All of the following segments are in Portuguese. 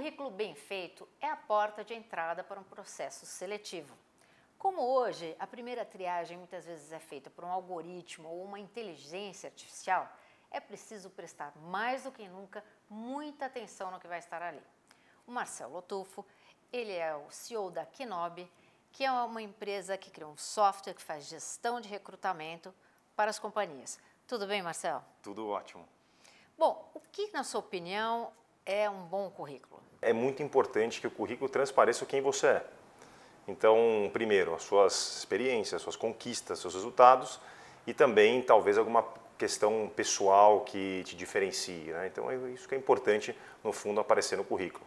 currículo bem feito é a porta de entrada para um processo seletivo. Como hoje a primeira triagem muitas vezes é feita por um algoritmo ou uma inteligência artificial, é preciso prestar mais do que nunca muita atenção no que vai estar ali. O Marcelo Lotufo, ele é o CEO da Kinob, que é uma empresa que cria um software que faz gestão de recrutamento para as companhias. Tudo bem, Marcelo? Tudo ótimo. Bom, o que, na sua opinião, é um bom currículo? É muito importante que o currículo transpareça quem você é. Então, primeiro, as suas experiências, as suas conquistas, seus resultados e também talvez alguma questão pessoal que te diferencie. Né? Então, é isso que é importante, no fundo, aparecer no currículo.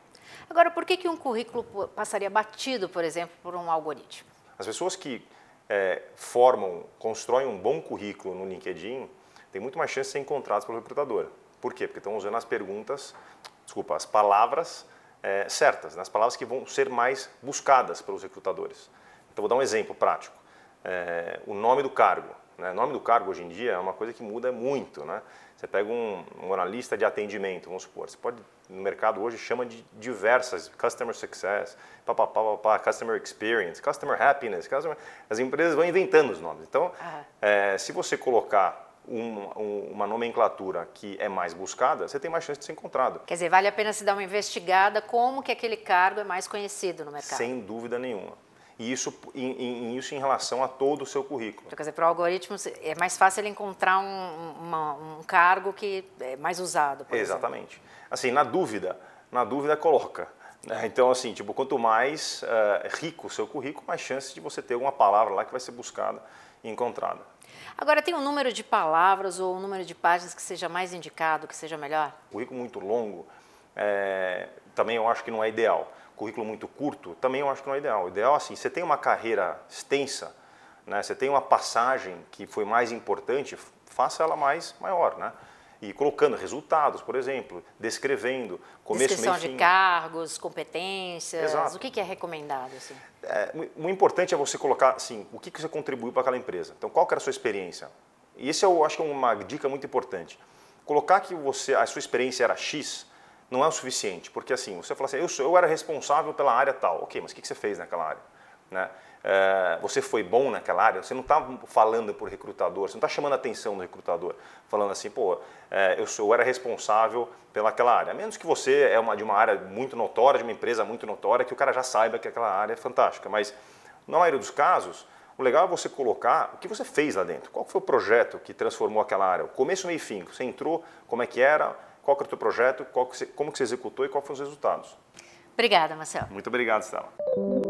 Agora, por que, que um currículo passaria batido, por exemplo, por um algoritmo? As pessoas que é, formam, constroem um bom currículo no LinkedIn, têm muito mais chance de ser encontradas pelo recrutador. Por quê? Porque estão usando as perguntas desculpa, as palavras é, certas, né? as palavras que vão ser mais buscadas pelos recrutadores. Então, vou dar um exemplo prático. É, o nome do cargo. Né? O nome do cargo hoje em dia é uma coisa que muda muito. Né? Você pega um, um analista de atendimento, vamos supor, você pode, no mercado hoje, chama de diversas, Customer Success, papapá, Customer Experience, Customer Happiness, customer, as empresas vão inventando os nomes. Então, é, se você colocar um, um, uma nomenclatura que é mais buscada, você tem mais chance de ser encontrado. Quer dizer, vale a pena se dar uma investigada como que aquele cargo é mais conhecido no mercado. Sem dúvida nenhuma. E isso em, isso em relação a todo o seu currículo. Então, quer dizer, para o algoritmo é mais fácil ele encontrar um, uma, um cargo que é mais usado. Exatamente. Exemplo. Assim, na dúvida, na dúvida coloca. Né? Então, assim, tipo, quanto mais uh, rico o seu currículo, mais chance de você ter uma palavra lá que vai ser buscada e encontrada. Agora, tem um número de palavras ou um número de páginas que seja mais indicado, que seja melhor? Currículo muito longo é, também eu acho que não é ideal. Currículo muito curto também eu acho que não é ideal. O ideal, é assim, você tem uma carreira extensa, né? você tem uma passagem que foi mais importante, faça ela mais maior, né? e colocando resultados, por exemplo, descrevendo começo, Descrição meio fim. de cargos, competências, Exato. o que, que é recomendado? Assim? É, o importante é você colocar assim, o que, que você contribuiu para aquela empresa. Então, qual que era a sua experiência? E isso eu acho que é uma dica muito importante. Colocar que você a sua experiência era X não é o suficiente, porque assim, você fala assim, eu, sou, eu era responsável pela área tal. Ok, mas o que, que você fez naquela área? Né? Eh, você foi bom naquela área, você não está falando por recrutador, você não está chamando a atenção do recrutador, falando assim, pô, eh, eu, sou, eu era responsável pelaquela área. A menos que você é uma, de uma área muito notória, de uma empresa muito notória, que o cara já saiba que aquela área é fantástica. Mas, na maioria dos casos, o legal é você colocar o que você fez lá dentro. Qual foi o projeto que transformou aquela área? O começo, meio e fim. Você entrou, como é que era, qual era o teu projeto, que você, como que você executou e quais foram os resultados. Obrigada, Marcelo. Muito obrigado, Stella.